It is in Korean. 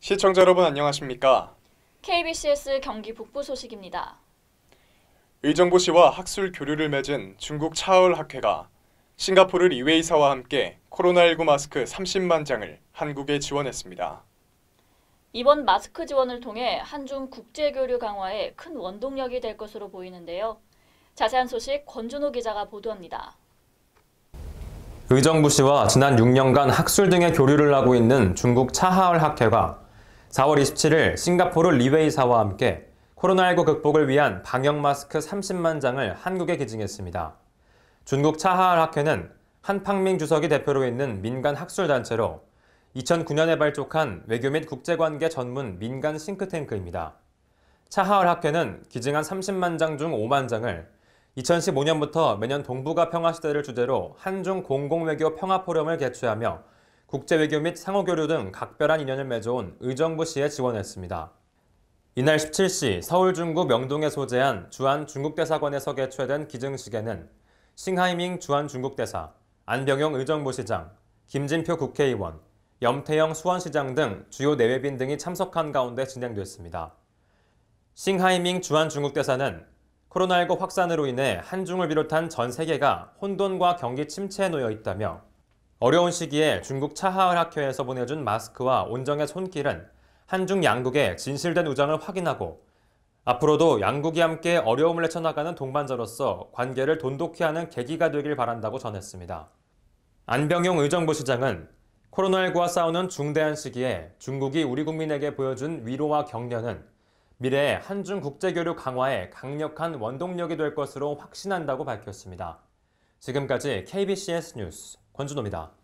시청자 여러분 안녕하십니까? KBCS 경기 북부 소식입니다. 의정부시와 학술 교류를 맺은 중국 차울 학회가 싱가포르 리웨이사와 함께 코로나19 마스크 30만 장을 한국에 지원했습니다. 이번 마스크 지원을 통해 한중 국제교류 강화에 큰 원동력이 될 것으로 보이는데요. 자세한 소식 권준호 기자가 보도합니다. 의정부 시와 지난 6년간 학술 등의 교류를 하고 있는 중국 차하얼 학회가 4월 27일 싱가포르 리웨이사와 함께 코로나19 극복을 위한 방역 마스크 30만 장을 한국에 기증했습니다. 중국 차하얼 학회는 한팡밍 주석이 대표로 있는 민간 학술단체로 2009년에 발족한 외교 및 국제관계 전문 민간 싱크탱크입니다. 차하얼 학회는 기증한 30만 장 중 5만 장을 2015년부터 매년 동북아 평화시대를 주제로 한중 공공외교 평화포럼을 개최하며 국제외교 및 상호교류 등 각별한 인연을 맺어온 의정부 시에 지원했습니다. 이날 17시 서울 중구 명동에 소재한 주한 중국대사관에서 개최된 기증식에는 싱하이밍 주한 중국대사, 안병용 의정부 시장, 김진표 국회의원, 염태영 수원시장 등 주요 내외빈 등이 참석한 가운데 진행됐습니다. 싱하이밍 주한중국대사는 코로나19 확산으로 인해 한중을 비롯한 전 세계가 혼돈과 경기 침체에 놓여 있다며 어려운 시기에 중국 차하을 학회에서 보내준 마스크와 온정의 손길은 한중 양국의 진실된 우정을 확인하고 앞으로도 양국이 함께 어려움을 헤쳐나가는 동반자로서 관계를 돈독히 하는 계기가 되길 바란다고 전했습니다. 안병용 의정부 시장은 코로나19와 싸우는 중대한 시기에 중국이 우리 국민에게 보여준 위로와 격려는 미래의 한중 국제교류 강화에 강력한 원동력이 될 것으로 확신한다고 밝혔습니다. 지금까지 KBCS 뉴스 권준호입니다.